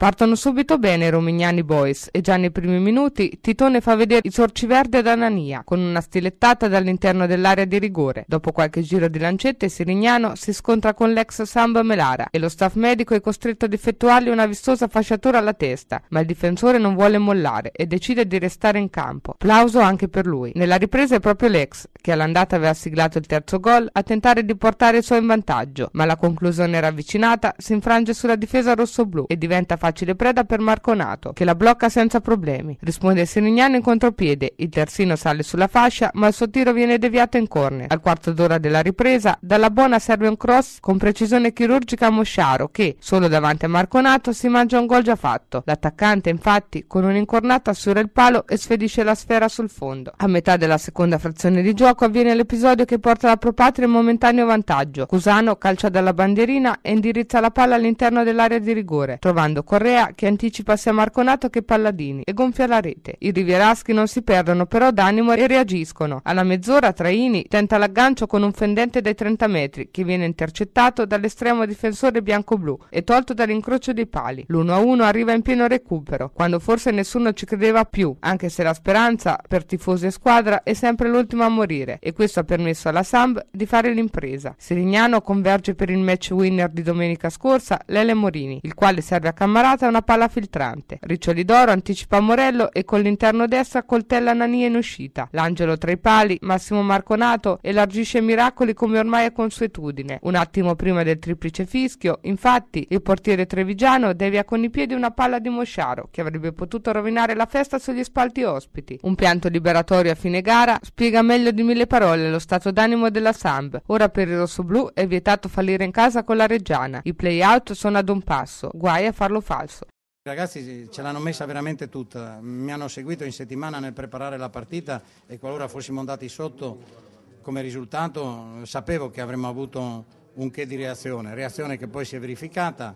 Partono subito bene i Romignani Boys e già nei primi minuti Titone fa vedere i sorciverdi ad Anania con una stilettata dall'interno dell'area di rigore. Dopo qualche giro di lancette Sirignano si scontra con l'ex Samba Melara e lo staff medico è costretto ad effettuargli una vistosa fasciatura alla testa, ma il difensore non vuole mollare e decide di restare in campo. Plauso anche per lui. Nella ripresa è proprio l'ex, che all'andata aveva siglato il terzo gol, a tentare di portare il suo in vantaggio, ma la conclusione ravvicinata si infrange sulla difesa rossoblù e diventa facile facile preda per Marconato, che la blocca senza problemi. Risponde Serignano in contropiede, il terzino sale sulla fascia, ma il suo tiro viene deviato in corner. Al quarto d'ora della ripresa, dalla buona serve un cross con precisione chirurgica a Mosciaro, che, solo davanti a Marconato, si mangia un gol già fatto. L'attaccante, infatti, con un'incornata assura il palo e sfedisce la sfera sul fondo. A metà della seconda frazione di gioco avviene l'episodio che porta la Propatria in momentaneo vantaggio. Cusano calcia dalla bandierina e indirizza la palla all'interno dell'area di rigore, trovando corretto Correa che anticipa sia Marconato che Palladini e gonfia la rete. I rivieraschi non si perdono però d'animo e reagiscono. Alla mezz'ora Traini tenta l'aggancio con un fendente dai 30 metri che viene intercettato dall'estremo difensore bianco-blu e tolto dall'incrocio dei pali. L'1-1 arriva in pieno recupero, quando forse nessuno ci credeva più, anche se la speranza per tifosi e squadra è sempre l'ultima a morire e questo ha permesso alla Samb di fare l'impresa. Serignano converge per il match winner di domenica scorsa, Lele Morini, il quale serve a Camarà sferrata una palla filtrante. Riccioli d'Oro anticipa Morello e con l'interno destra coltella Nania in uscita. L'angelo tra i pali, Massimo Marconato elargisce miracoli come ormai è consuetudine. Un attimo prima del triplice fischio, infatti, il portiere trevigiano devia con i piedi una palla di Mosciaro che avrebbe potuto rovinare la festa sugli spalti ospiti. Un pianto liberatorio a fine gara spiega meglio di mille parole lo stato d'animo della Samb. Ora per il rossoblù è vietato fallire in casa con la Reggiana. I play-out sono ad un passo, guai a farlo fare falso. I ragazzi ce l'hanno messa veramente tutta, mi hanno seguito in settimana nel preparare la partita e qualora fossimo andati sotto come risultato sapevo che avremmo avuto un che di reazione, reazione che poi si è verificata,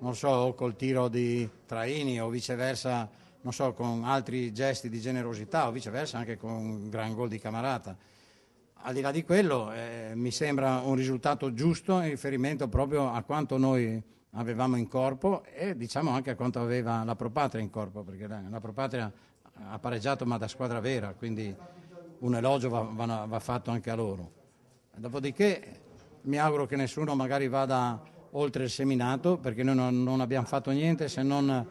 non so, col tiro di Traini o viceversa, non so, con altri gesti di generosità o viceversa anche con un gran gol di Camarata. Al di là di quello eh, mi sembra un risultato giusto in riferimento proprio a quanto noi avevamo in corpo e diciamo anche a quanto aveva la Propatria in corpo, perché la Propatria ha pareggiato ma da squadra vera, quindi un elogio va, va, va fatto anche a loro. Dopodiché mi auguro che nessuno magari vada oltre il seminato, perché noi non, non abbiamo fatto niente se non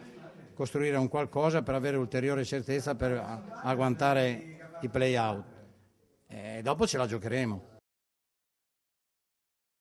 costruire un qualcosa per avere ulteriore certezza per agguantare i play out. E dopo ce la giocheremo.